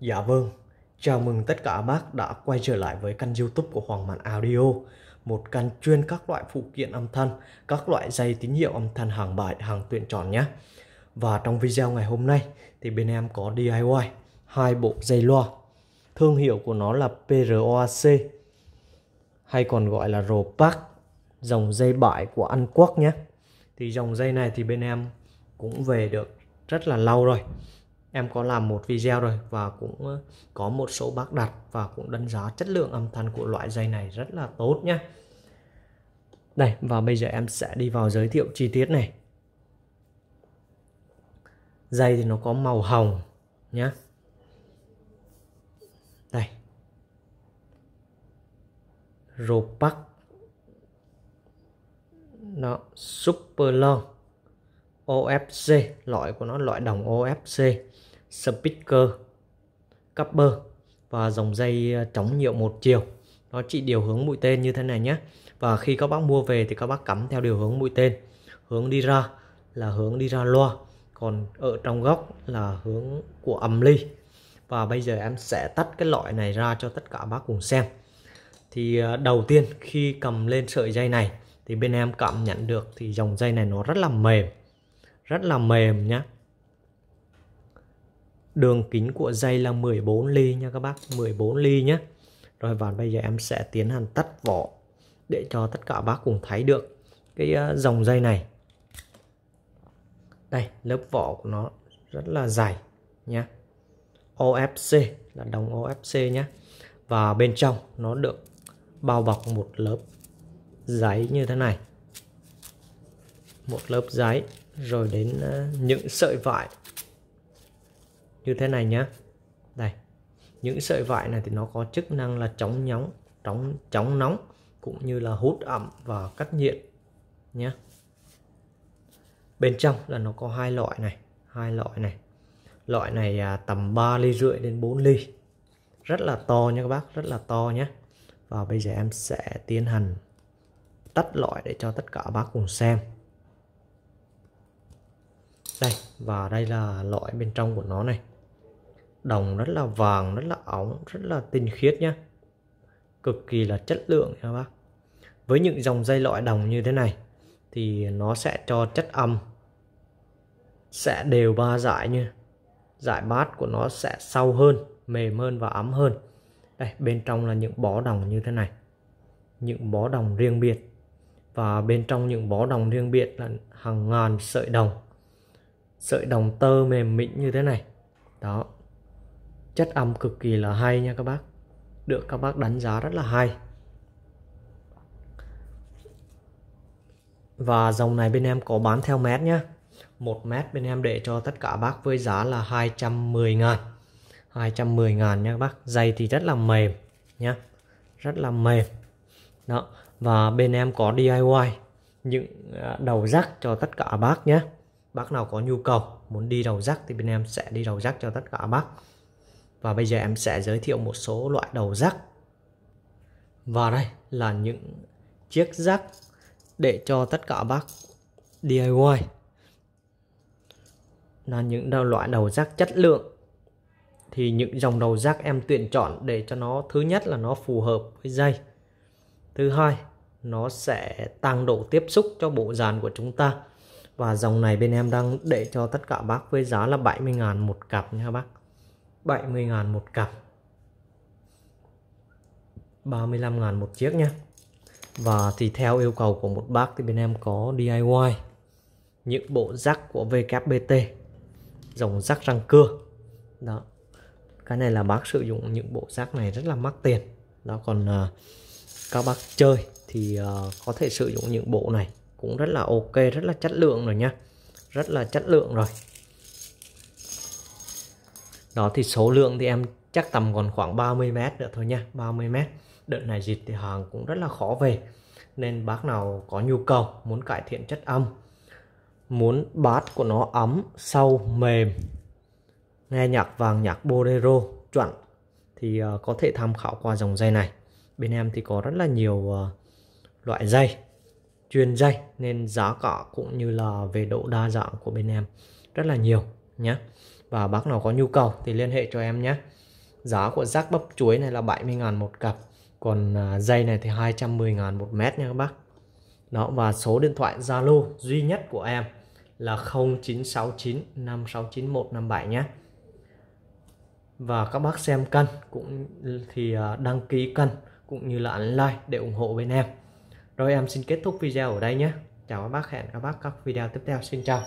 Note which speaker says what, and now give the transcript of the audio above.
Speaker 1: Dạ vâng, chào mừng tất cả bác đã quay trở lại với kênh youtube của Hoàng Mạn Audio Một kênh chuyên các loại phụ kiện âm thanh, các loại dây tín hiệu âm thanh hàng bài, hàng tuyển chọn nhé Và trong video ngày hôm nay thì bên em có DIY hai bộ dây loa Thương hiệu của nó là PROAC hay còn gọi là ROPAC dòng dây bãi của Anh Quốc nhé Thì dòng dây này thì bên em cũng về được rất là lâu rồi em có làm một video rồi và cũng ờ, có một số bác đặt và cũng đánh giá chất lượng âm thanh của loại dây này rất là tốt nhé đây và bây giờ em sẽ đi vào giới thiệu chi tiết này dây thì nó có màu hồng nhé đây rột bắc nó super long OFC loại của nó loại đồng OFC speaker, copper và dòng dây ờ, chống nhiễu một chiều. Nó chỉ điều hướng mũi tên như thế này nhé. Và khi các bác mua về thì các bác cắm theo điều hướng mũi tên. Hướng đi ra là hướng đi ra loa, còn ở trong góc là hướng của âm ly. Và bây giờ em sẽ tắt cái loại này ra cho tất cả bác cùng xem. Thì ờ, đầu tiên khi cầm lên sợi dây này thì bên em cảm nhận được thì dòng dây này nó rất là mềm. Rất là mềm nhé Đường kính của dây là 14 ly nha các bác, 14 ly nhé. Rồi và bây giờ em sẽ tiến hành tắt vỏ để cho tất cả bác cùng thấy được cái ờ, dòng dây này. Đây, lớp vỏ của nó rất là dày nhé. OFC là đồng OFC nhé. Và bên trong nó được bao bọc một lớp giấy như thế này. Một lớp giấy rồi đến ờ, những sợi vải như thế này nhá đây những sợi vải này thì nó có chức năng là chống nóng chống chống nóng cũng như là hút ẩm và cắt nhiệt nhé bên trong là nó có hai loại này hai loại này loại này à, tầm 3 ly rưỡi đến 4 ly rất là to nha các bác rất là to nhé và bây giờ em sẽ tiến hành tắt loại để cho tất cả bác cùng xem đây và đây là loại bên trong của nó này đồng rất là vàng rất là óng rất là tinh khiết nhá cực kỳ là chất lượng các bác với những dòng dây loại đồng như thế này thì nó sẽ cho chất âm sẽ đều ba dải như dải bát của nó sẽ sâu hơn mềm hơn và ấm hơn đây bên trong là những bó đồng như thế này những bó đồng riêng biệt và bên trong những bó đồng riêng biệt là hàng ngàn sợi đồng sợi đồng tơ mềm mịn như thế này đó chất âm cực kỳ là hay nha các bác được các bác đánh giá rất là hay và dòng này bên em có bán theo mét nhá, một mét bên em để cho tất cả bác với giá là 210 ngàn 210 ngàn nha các bác dày thì rất là mềm nhé rất là mềm đó và bên em có DIY những à, đầu rắc cho tất cả bác nhé bác nào có nhu cầu muốn đi đầu rắc thì bên em sẽ đi đầu rắc cho tất cả bác và bây giờ em sẽ giới thiệu một số loại đầu rác và đây là những chiếc rác để cho tất cả bác DIY là những đầu loại đầu rác chất lượng thì những dòng đầu rác em tuyển chọn để cho nó thứ nhất là nó phù hợp với dây thứ hai nó sẽ tăng độ tiếp xúc cho bộ dàn của chúng ta và dòng này bên em đang để cho tất cả bác với giá là 70.000 một cặp nha bác 70 ngàn một cặp 35 ngàn một chiếc nhé và thì theo yêu cầu của một bác thì bên em có DIY những bộ rắc của VKBT dòng rắc răng cưa đó cái này là bác sử dụng những bộ rác này rất là mắc tiền đó còn uh, các bác chơi thì uh, có thể sử dụng những bộ này cũng rất là ok rất là chất lượng rồi nhá rất là chất lượng rồi đó thì số lượng thì em chắc tầm còn khoảng 30 mét nữa thôi nha 30 mét đợt này dịch thì hàng cũng rất là khó về nên bác nào có nhu cầu muốn cải thiện chất âm muốn bát của nó ấm sâu mềm nghe nhạc vàng nhạc bolero chuẩn thì ờ, có thể tham khảo qua dòng dây này bên em thì có rất là nhiều ờ, loại dây chuyên dây nên giá cả cũng như là về độ đa dạng của bên em rất là nhiều nhé và bác nào có nhu cầu thì liên hệ cho em nhé giá của rác bắp chuối này là 70 ngàn một cặp còn à, dây này thì 210 ngàn một mét nha các bác đó và số điện thoại Zalo duy nhất của em là 0969 569 157 nhé và các bác xem cân cũng thì à, đăng ký cân cũng như là ấn like để ủng hộ bên em rồi em xin kết thúc video ở đây nhé chào các bác hẹn các bác các video tiếp theo xin chào